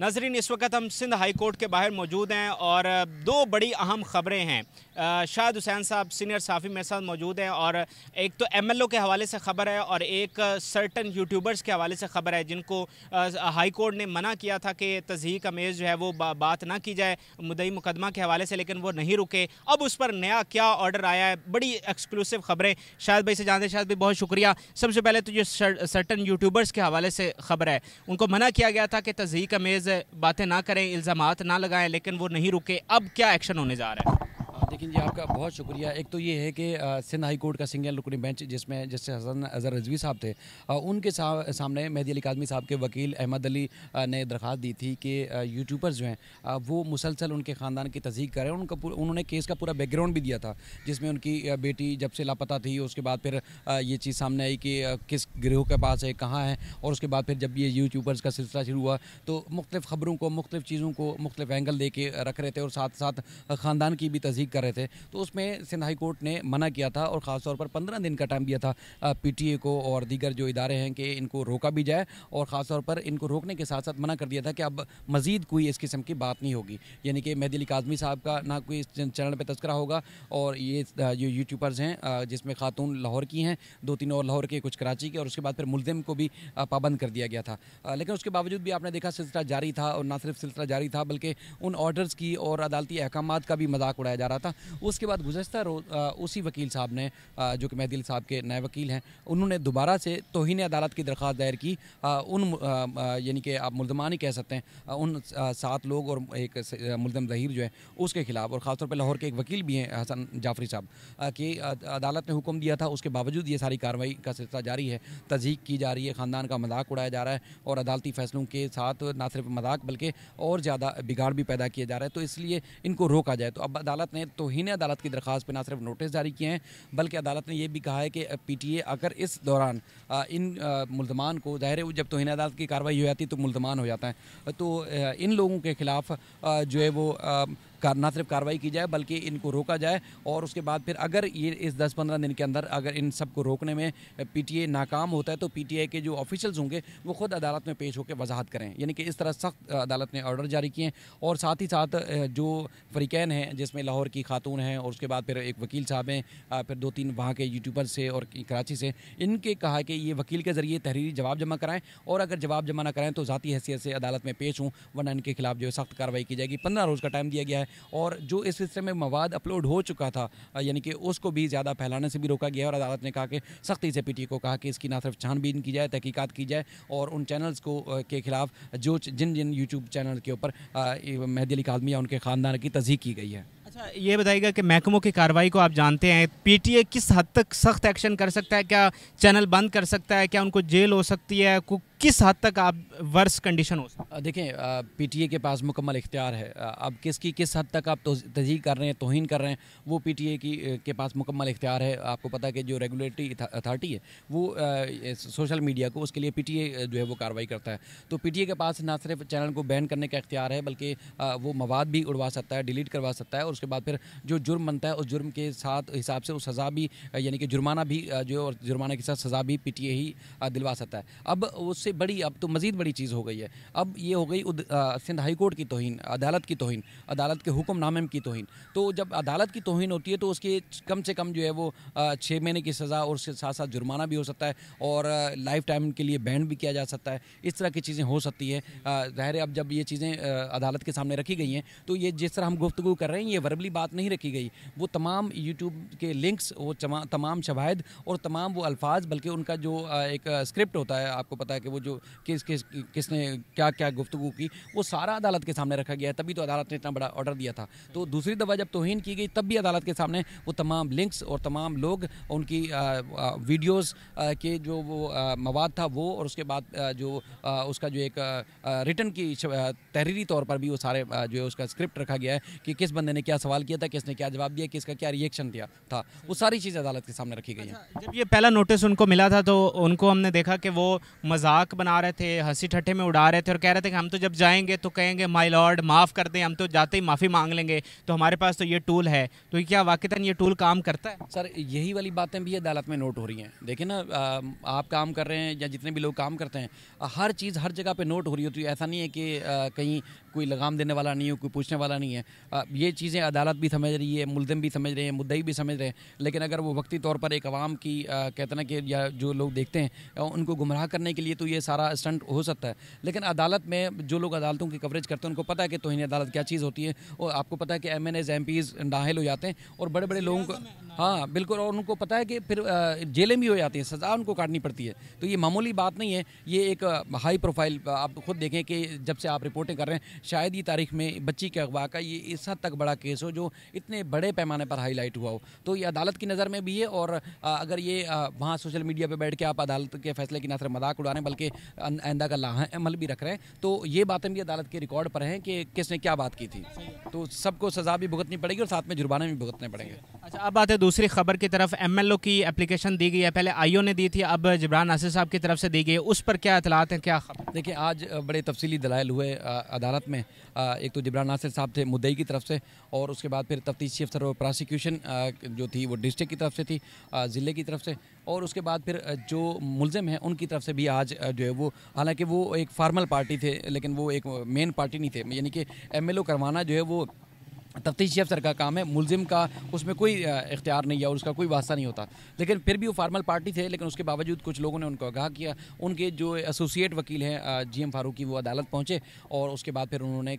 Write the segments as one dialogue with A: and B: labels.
A: नाजरीन इस वक्त हम सिंध हाई कोर्ट के बाहर मौजूद हैं और दो बड़ी अहम ख़बरें हैं शाहद हुसैन साहब सीनियर साफ़ी मेरे साथ मौजूद हैं और एक तो एमएलओ के हवाले से ख़बर है और एक सर्टन यूट्यूबर्स के हवाले से ख़बर है जिनको हाई कोर्ट ने मना किया था कि तजी का मेज़ जो है वो बा, बात ना की जाए मुदई मुकदमा के हवाले से लेकिन वो नहीं रुके अब उस पर नया क्या ऑर्डर आया है बड़ी एक्सक्लूसिव ख़बरें शायद भाई से जानते शायद भाई बहुत शुक्रिया सबसे पहले तो जो सर्टन यूट्यूबर्स के हवाले से ख़बर है उनको मना किया गया था कि तजी का मेज़ बातें ना करें इल्ज़ाम ना लगाएं लेकिन वो नहीं रुके अब क्या एक्शन होने जा रहा है
B: लेकिन जी आपका बहुत शुक्रिया एक तो ये है कि सिंध हाई कोर्ट का सिंगल रुकनी बेंच जिसमें जस्टिस हसन अजहर रजवी साहब थे उनके सामने मेहदी अली कादमी साहब के वकील अहमद अली ने दरख्वास्त दी थी कि यूट्यूबर्स जो हैं वो मुसलसल उनके ख़ानदान की तस्दीक करें उनका उन्होंने केस का पूरा बैकग्राउंड भी दिया था जिसमें उनकी बेटी जब से लापता थी उसके बाद फिर ये चीज़ सामने आई कि किस गिरोह के पास है कहाँ है और उसके बाद फिर जब ये यूट्यूबर्स का सिलसिला शुरू हुआ तो मुख्तलिफ़ खबरों को मुख्तफ चीज़ों को मुख्तफ एंगल दे के रख रहे थे और साथ साथ ख़ानदान की भी तस्दीक कर रहे थे तो उसमें सिंध हाई कोर्ट ने मना किया था और ख़ासतौर पर पंद्रह दिन का टाइम दिया था पी को और दीगर जो इदारे हैं कि इनको रोका भी जाए और ख़ासतौर पर इनको रोकने के साथ साथ मना कर दिया था कि अब मज़ीद कोई इस किस्म की बात नहीं होगी यानी कि मेहदी काजमी साहब का ना कोई इस चैनल पर तस्करा होगा और ये जो यूट्यूबर्स हैं जिसमें खातून लाहौर की हैं दो तीन और लाहौर के कुछ कराची के और उसके बाद फिर मुलजिम को भी पाबंद कर दिया गया था लेकिन उसके बावजूद भी आपने देखा सिलसिला जारी था और ना सिर्फ सिलसिला जारी था बल्कि उन ऑर्डर्स की और अदालती अहकाम का भी मजाक उड़ाया जा रहा था उसके बाद गुजशत उसी वकील साहब ने जो कि महदिल साहब के नए वकील हैं उन्होंने दोबारा से तोहन अदालत की दरख्वास्त दायर की उन यानी कि आप मुलमान ही कह सकते हैं उन सात लोग और एक मुलम जहीर जो है उसके खिलाफ और ख़ासतौर पर लाहौर के एक वकील भी हैं हसन जाफरी साहब कि अदालत ने हुक्म दिया था उसके बावजूद ये सारी कार्रवाई का सिलसिला जारी है तजीक की जा रही है ख़ानदान का मजाक उड़ाया जा रहा है और अदालती फैसलों के साथ ना सिर्फ मजाक बल्कि और ज़्यादा बिगाड़ भी पैदा किया जा रहा है तो इसलिए इनको रोका जाए तो अब अदालत ने तो ने अदालत की दरख्वास पर ना सिर्फ नोटिस जारी किए हैं बल्कि अदालत ने यह भी कहा है कि पी टी ए अगर इस दौरान इन मुलमान को ज़ाहिर है जब तोहन अदालत की कार्रवाई हो जाती है तो मुलमान हो जाता है तो इन लोगों के ख़िलाफ़ जो है वो ना सिर्फ कार्रवाई की जाए बल्कि इनको रोका जाए और उसके बाद फिर अगर ये इस दस पंद्रह दिन के अंदर अगर इन सबको रोकने में पीटीए नाकाम होता है तो पीटीए के जो ऑफिशल्स होंगे वो खुद अदालत में पेश होकर वजाहत करें यानी कि इस तरह सख्त अदालत ने ऑर्डर जारी किए और साथ ही साथ जो फरीकैन हैं जिसमें लाहौर की खातून हैं और उसके बाद फिर एक वकील साहब हैं फिर दो तीन वहाँ के यूट्यूबर से और कराची से इनके कहा कि ये वकील के ज़रिए तहरीरी जवाब जमा कराएँ और अगर जवाब जमा ना कराएँ तो ज़ाती हैसियत से अदालत में पेश हूँ वरना इनके खिलाफ जो है सख्त कार्रवाई की जाएगी पंद्रह रोज़ का टाइम दिया गया है है और जो इस सिलसिले में मवाद अपलोड हो चुका था यानी कि उसको भी ज़्यादा फैलाने से भी रोका गया और अदालत ने कहा कि सख्ती से पीटीए को कहा कि इसकी ना सिर्फ छानबीन की जाए तहकीकात की जाए और उन चैनल्स को के खिलाफ जो जिन जिन यूट्यूब चैनल के ऊपर मेहदी अली कादमी या उनके ख़ानदान की तस्दीक की गई है
A: अच्छा ये बताइएगा कि महकमों की कार्रवाई को आप जानते हैं पीटीए किस हद तक सख्त एक्शन कर सकता है क्या चैनल बंद कर सकता है क्या उनको जेल हो सकती है किस हद तक आप वर्स कंडीशन हो सकता देखें पीटीए के पास मुकम्मल इख्तियार है अब किसकी किस हद तक आप तजी कर
B: रहे हैं तोहन कर रहे हैं वो पीटीए की के पास मुकम्मल इख्तियार है आपको पता है कि जो रेगुलेटरी अथॉरिटी है वो आ, सोशल मीडिया को उसके लिए पीटीए जो है वो कार्रवाई करता है तो पीटीए के पास ना सिर्फ चैनल को बैन करने का इख्तियार है बल्कि वो मवाद भी उड़वा सकता है डिलीट करवा सकता है और उसके बाद फिर जो जुर्म बनता है उस जुर्म के साथ हिसाब से उस सज़ा भी यानी कि जुर्माना भी जो जुर्माना के साथ सज़ा भी पी ही दिलवा सकता है अब उससे बड़ी अब तो मज़ीद बड़ी चीज़ हो गई है अब ये हो गई सिंध हाई कोर्ट की तोहन अदालत की तोहन अदालत के हुक्मनामे की तोहन तो जब अदालत की तोहन होती है तो उसके कम से कम जो है वो छः महीने की सज़ा और उसके साथ साथ जुर्माना भी हो सकता है और लाइफ टाइम के लिए बैन भी किया जा सकता है इस तरह की चीज़ें हो सकती है ज़ाहिर अब जब ये चीज़ें अदालत के सामने रखी गई हैं तो ये जिस तरह हम गुफ्तु कर रहे हैं ये वर्बली बात नहीं रखी गई वो तमाम यूट्यूब के लिंक्स वो तमाम शवाहद और तमाम वो अल्फाज बल्कि उनका जो एक स्क्रिप्ट होता है आपको पता है कि वो वो जो किस किस किसने क्या क्या गुफ्तु की वो सारा अदालत के सामने रखा गया है तभी तो अदालत ने इतना बड़ा ऑर्डर दिया था तो दूसरी दफ़ा जब तोहन की गई तब भी अदालत के सामने वो तमाम लिंक्स और तमाम लोग उनकी वीडियोज़ के जो वो मवाद था वो और उसके बाद जो उसका जो एक रिटर्न की तहरीरी तौर पर भी वो सारे जो है उसका स्क्रिप्ट रखा गया है कि किस बंदे ने क्या सवाल किया था किसने क्या जवाब दिया किसका क्या रिएक्शन दिया था वो सारी चीज़ें अदालत के सामने रखी गई हैं अच्छा,
A: जब ये पहला नोटिस उनको मिला था तो उनको हमने देखा कि वो मजाक मजाक बना रहे थे हंसी ठट्ठे में उड़ा रहे थे और कह रहे थे कि हम तो जब जाएंगे तो कहेंगे माई लॉर्ड माफ़ कर दें हम तो जाते ही माफ़ी मांग लेंगे तो हमारे पास तो ये टूल है तो क्या वाकता ये टूल काम करता है
B: सर यही वाली बातें भी अदालत में नोट हो रही हैं देखिए ना आप काम कर रहे हैं या जितने भी लोग काम करते हैं हर चीज़ हर जगह पर नोट हो रही होती है ऐसा नहीं है कि कहीं कोई लगाम देने वाला नहीं हो कोई पूछने वाला नहीं है ये चीज़ें अदालत भी समझ रही है मुलम भी समझ रहे हैं मुद्दई भी समझ रहे हैं लेकिन अगर वो वक्ती तौर पर एक आवाम की कहते ना कि या जो लोग देखते हैं उनको गुमराह करने के लिए तो ये ये सारा स्टंट हो सकता है लेकिन अदालत में जो लोग अदालतों की कवरेज करते हैं उनको पता है कि तोहनी अदालत क्या चीज़ होती है और आपको पता है कि MNAs MPs हो जाते हैं और बड़े बड़े लोगों को हाँ बिल्कुल और उनको पता है कि फिर जेलें भी हो जाती हैं सज़ा उनको काटनी पड़ती है तो ये मामूली बात नहीं है ये एक हाई प्रोफाइल आप खुद देखें कि जब से आप रिपोर्टिंग कर रहे हैं शायद ही तारीख में बच्ची के अगवा का ये इस हद तक बड़ा केस हो जो इतने बड़े पैमाने पर हाईलाइट हुआ हो तो ये अदालत की नज़र में भी है और अगर ये वहाँ सोशल मीडिया पर बैठ के आप अदालत के फैसले की ना सिर्फ मजाक उड़ा रहे हैं बल्कि के आइंदा अं-, का लाह अमल भी रख रहे हैं तो ये बातें भी अदालत के रिकॉर्ड पर हैं कि किसने क्या बात की थी तो सबको सजा भी भुगतनी पड़ेगी और साथ में जुर्माना भी भुगतने पड़ेंगे
A: अच्छा अब आते हैं दूसरी खबर की तरफ एम की एप्लीकेशन दी गई है पहले आई ने दी थी अब जबरान आसिफ साहब की तरफ से दी गई उस पर क्या इतलात हैं क्या देखिए आज बड़े तफसीली
B: दलाइल हुए अदालत में एक तो जबरान आसिफ साहब थे मुद्दई की तरफ से और उसके बाद फिर तफ्तीशी अफसर और प्रोसिक्यूशन जो थी वो डिस्ट्रिक्ट की तरफ से थी ज़िले की तरफ से और उसके बाद फिर जो मुलम हैं उनकी तरफ से भी आज जो है वो हालांकि वो एक फार्मल पार्टी थे लेकिन वो एक मेन पार्टी नहीं थे यानी कि एम करवाना जो है वो तफ्तीश अफसर का काम है मुलजिम का उसमें कोई इख्तियार नहीं है और उसका कोई वास्ता नहीं होता लेकिन फिर भी वो फार्मल पार्टी थे लेकिन उसके बावजूद कुछ लोगों ने उनको आगाह किया उनके जो एसोसिएट वकील हैं जी एम फारूकी वो अदालत पहुँचे और उसके बाद फिर उन्होंने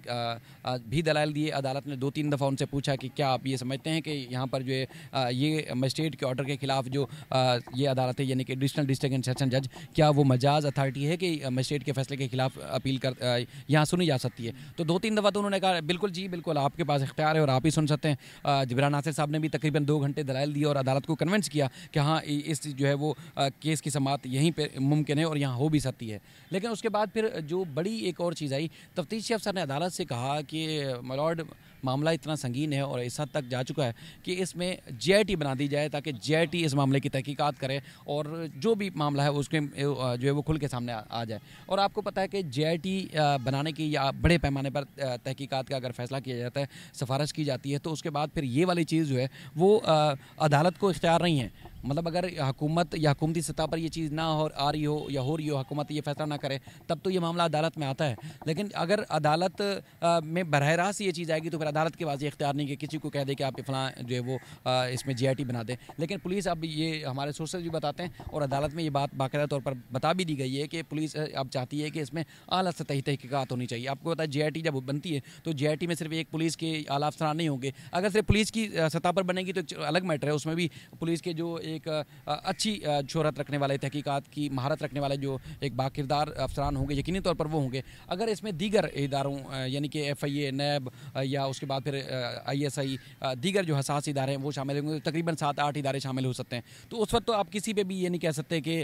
B: भी दलाल दिए अदालत ने दो तीन दफ़ा उनसे पूछा कि क्या आप ये समझते हैं कि यहाँ पर जो है ये मजिस्ट्रेट के ऑर्डर के खिलाफ जो ये अदालत है यानी कि एडिशनल डिस्ट्रिक्ट एंड सेशन जज क्या वो मजाज अथॉरिटी है कि मजिस्ट्रेट के फैसले के खिलाफ अपील कर यहाँ सुनी जा सकती है तो दो तीन दफ़ा तो उन्होंने कहा बिल्कुल जी बिल्कुल आपके पास इख्तियार आ रहे हैं और आप ही सुन सकते हैं जबरा नासिर साहब ने भी तकरीबन दो घंटे दलाल दिए और अदालत को कन्वेंस किया कि हाँ इस जो है वो केस की समात यहीं पर मुमकिन है और यहाँ हो भी सकती है लेकिन उसके बाद फिर जो बड़ी एक और चीज़ आई तफ्तीशी अफसर ने अदालत से कहा कि मलॉर्ड मामला इतना संगीन है और इस हद तक जा चुका है कि इसमें जे बना दी जाए ताकि जे इस मामले की तहकीकत करे और जो भी मामला है उसके जो है वो खुल के सामने आ जाए और आपको पता है कि जे बनाने की या बड़े पैमाने पर तहकीकत का अगर फैसला किया जाता है सिफारिश की जाती है तो उसके बाद फिर ये वाली चीज़ जो है वो अदालत को इख्तियार नहीं है मतलब अगर हुकूमत या हुकूमती सतह पर ये चीज़ ना हो आ रही हो या हो रही हो हुकूमत ये फैसला ना करे तब तो ये मामला अदालत में आता है लेकिन अगर अदालत में बरह रास्त ये चीज़ आएगी तो फिर अदालत के पास ये इख्तियार नहीं कि किसी को कह दे कि आप फलां जो है वो इसमें जी बना दें लेकिन पुलिस अब ये हमारे सोर्सेज भी बताते हैं और अदालत में ये बात बाकायदा तौर पर बता भी दी गई है कि पुलिस अब चाहती है कि इसमें अला सतही तहकीकत होनी चाहिए आपको पता है जी जब बनती है तो जी में सिर्फ एक पुलिस के आला अफसरान नहीं होंगे अगर सिर्फ पुलिस की सतह पर बनेगी तो अलग मैटर है उसमें भी पुलिस के जो एक एक अच्छी शहरत रखने वाले तहकीकत की महारत रखने वाले जो एक बाकिरदार अफसरान होंगे यकीनी तौर पर वो होंगे अगर इसमें दीगर इदारों यानी कि एफ आई ए नैब या उसके बाद फिर आई एस आई दीगर जो हसास इदारे हैं वो शामिल होंगे तो तकरीबन सात आठ इदारे शामिल हो सकते हैं तो उस वक्त तो आप किसी पर भी ये नहीं कह सकते कि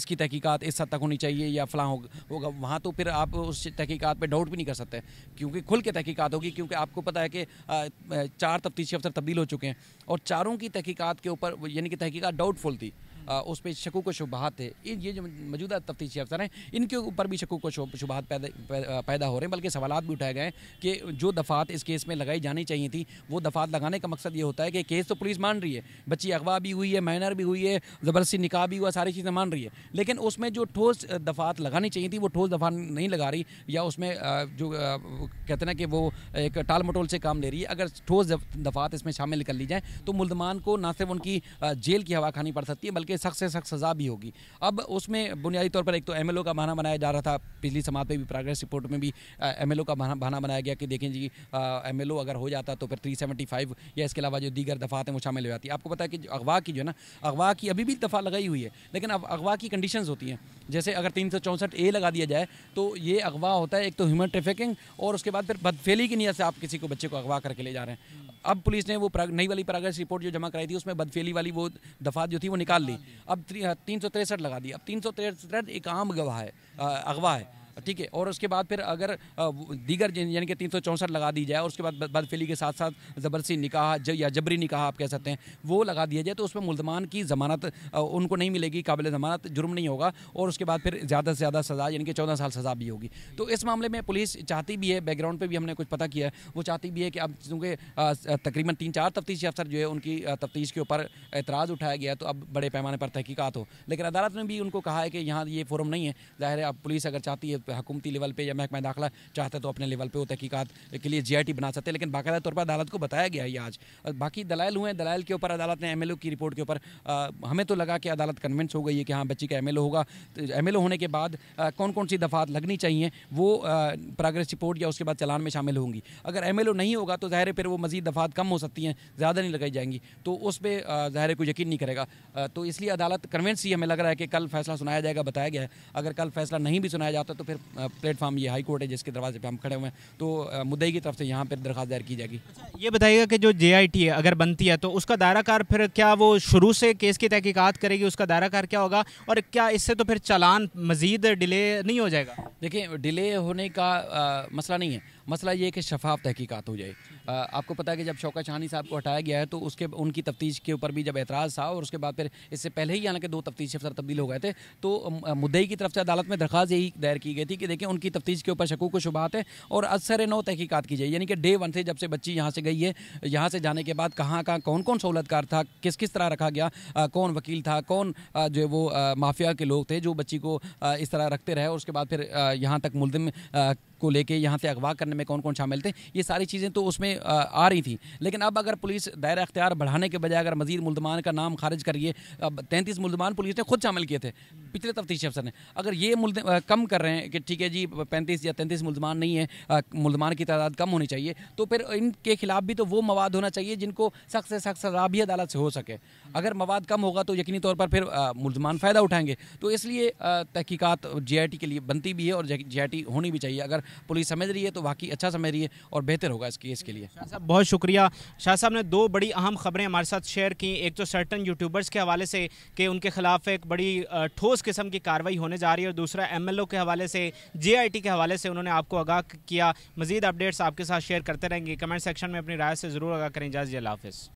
B: इसकी तहकीकत इस हद तक होनी चाहिए या फ़लाँ होगा वहाँ तो फिर आप उस तहकीकत पर डाउट भी नहीं कर सकते क्योंकि खुल के तहकीकत होगी क्योंकि आपको पता है कि चार तफ्तीशी अफसर तब्दील हो चुके हैं और चारों की तहकीकत के ऊपर यानी कि का डाउटफुल थी उस पर शकू को शुबहत थे ये जो मौजूदा तफ्तीशी अफसर हैं इनके ऊपर भी शकू को शुभात पैदा पैदा हो रहे हैं बल्कि सवाल भी उठाए गए हैं कि जो दफ़ात इस केस में लगाई जानी चाहिए थी वो दफ़ात लगाने का मकसद ये होता है कि केस तो पुलिस मान रही है बच्ची अगवा भी हुई है माइनर भी हुई है ज़बरदस्ती निकाह भी हुआ सारी चीज़ें मान रही है लेकिन उसमें जो ठोस दफ़ात लगानी चाहिए थी वो ठोस दफ़ा नहीं लगा रही या उसमें जो कहते ना कि वो एक टाल मटोल से काम ले रही है अगर ठोस दफ़ात इसमें शामिल कर ली जाए तो मुल्दमान को ना सिर्फ उनकी जेल की हवा खानी पड़ सकती है बल्कि सख्त से सख्त सज़ा भी होगी अब उसमें बुनियादी तौर पर एक तो एम का बहाना बनाया जा रहा था पिछली समाप्त में भी प्रोग्रेस रिपोर्ट में भी एम का बहाना बनाया गया कि देखें जी एम अगर हो जाता तो फिर थ्री या इसके अलावा जो दीगर दफ़ात हैं वो शामिल हो जाती है आपको पता है कि अगवा की जो है ना अगवा की अभी भी दफ़ा लगाई हुई है लेकिन अब अगवा की कंडीशन होती हैं जैसे अगर तीन ए लगा दिया जाए तो ये अगवा होता है एक तो ह्यूमन ट्रैफिकिंग और उसके बाद फिर बदफेली की नीयत से आप किसी को बच्चे को अगवा करके ले जा रहे हैं अब पुलिस ने वो नई वाली प्रोग्रेस रिपोर्ट जो जमा कराई थी उसमें बदफेली वाली वो दफात जो थी वो निकाल ली अब तीन सौ तिरसठ लगा दी अब तीन सौ तिरसठ एक आम गवाह है अगवा है ठीक है और उसके बाद फिर अगर दीगर यानी कि तीन सौ चौंसठ लगा दी जाए और उसके बाद बदफेली के साथ साथ ज़बरसी निकाह ज, या जबरी निकाह आप कह सकते हैं वो लगा दिया जाए तो उसमें मुलजमान की ज़मानत उनको नहीं मिलेगी काबिल ज़मानत जुर्म नहीं होगा और उसके बाद फिर ज़्यादा से ज़्यादा सज़ा यानी कि चौदह साल सज़ा भी होगी तो इस मामले में पुलिस चाहती भी है बैकग्राउंड पर भी हमने कुछ पता किया है वो चाहती भी है कि अब चूँकि तकरीबन तीन चार तफ्तीशी अफसर जो है उनकी तफ्तीश के ऊपर एतराज़ उठाया गया तो अब बड़े पैमाने पर तहकीकत हो लेकिन अदालत ने भी उनको कहा है कि यहाँ ये फोरम नहीं है ज़ाहिर है अब पुलिस अगर चाहती है हकूमती लेवल पर या महकमा दाखिला चाहता तो अपने लेवल पर वो तहकीकत के लिए जी बना सकते हैं लेकिन बाकायदा तौर पर अदालत को बताया गया है आज बाकी दलाल हुए हैं दलाल के ऊपर अदालत ने एम एल ओ की रिपोर्ट के ऊपर हमें तो लगा कि अदालत कन्विंस हो गई है कि हाँ बच्ची का एम एल होगा एम एल ओ होने के बाद कौन कौन सी दफात लगनी चाहिए वो प्रोग्रेस रिपोर्ट या उसके बाद चलान में शामिल होंगी अगर एम एल ओ नहीं होगा तो ज़ाहिर फिर वो मजीद दफात कम हो सकती हैं ज़्यादा नहीं लगाई जाएंगी तो उस पर ज़ाहिर को यकीन नहीं करेगा तो इसलिए अदालत कन्वेंस ही हमें लग रहा है कि कल फैसला सुनाया जाएगा बताया गया है अगर कल फैसला नहीं भी सुनाया जाता तो फिर प्लेटफॉर्म ये हाई कोर्ट है जिसके दरवाजे पे हम खड़े हुए हैं तो मुद्दई की तरफ से यहाँ पर दरखास्त दायर की जाएगी अच्छा,
A: ये बताइएगा कि जो जे है अगर बनती है तो उसका दायराकार फिर क्या वो शुरू से केस की तहकीकत करेगी उसका दायराकार क्या होगा और क्या इससे तो फिर चालान मज़ीद डिले नहीं हो जाएगा
B: देखिए डिले होने का आ, मसला नहीं है मसला ये कि शफाफ तहकीकत हो जाए आपको पता है कि जब शौका चाहनी साहब को हटाया गया है तो उसके उनकी तफ्तीश के ऊपर भी जब एतराज़ था और उसके बाद फिर इससे पहले ही हालांकि दो तफ्तीश अफसर तब्दील हो गए थे तो मुद्दई की तरफ से अदालत में दरख्वास्त यही दायर की गई थी कि देखिए उनकी तफ्तीश के ऊपर शकूक व शुभात है और असर नौ तहकीकत की जाए यानी कि डे वन से जब से बच्ची यहाँ से गई है यहाँ से जाने के बाद कहाँ का कौन कौन सहूलतकार था किस किस तरह रखा गया कौन वकील था कौन जो वो माफिया के लोग थे जो बच्ची को इस तरह रखते रहे और उसके बाद फिर यहाँ तक मुलजिम को लेके यहाँ से अगवा करने में कौन कौन शामिल थे ये सारी चीज़ें तो उसमें आ रही थी लेकिन अब अगर पुलिस दायरा अख्तियार बढ़ाने के बजाय अगर मजीद मुलमान का नाम खारिज करिए अब तैंतीस मुलमान पुलिस ने खुद शामिल किए थे पिछले तफ्तीश अफसर ने अगर ये कम कर रहे हैं कि ठीक है जी पैंतीस या तैंतीस मुलमान नहीं है मुलमान की तादाद कम होनी चाहिए तो फिर इनके खिलाफ भी तो वो मवाद होना चाहिए जिनको सख्त से सख्त सजा भी अदालत से हो सके अगर मवाद कम होगा तो यकीनी तौर पर फिर मुलमान फ़ायदा उठाएंगे तो इसलिए तहकीक़त जे के लिए बनती भी है और जे होनी भी चाहिए अगर
A: पुलिस समझ रही है तो वाकई अच्छा समझ रही है और बेहतर होगा इस केस के लिए साहब बहुत शुक्रिया शाह साहब ने दो बड़ी अहम खबरें हमारे साथ शेयर की एक तो सर्टन यूट्यूबर्स के हवाले से कि उनके खिलाफ एक बड़ी ठोस किस्म की कार्रवाई होने जा रही है और दूसरा एम के हवाले से जे के हवाले से उन्होंने आपको आगाह किया मजीद अपडेट्स आपके साथ शेयर करते रहेंगे कमेंट सेक्शन में अपनी राय से ज़रूर आगा करें इजाज़ हाफिज़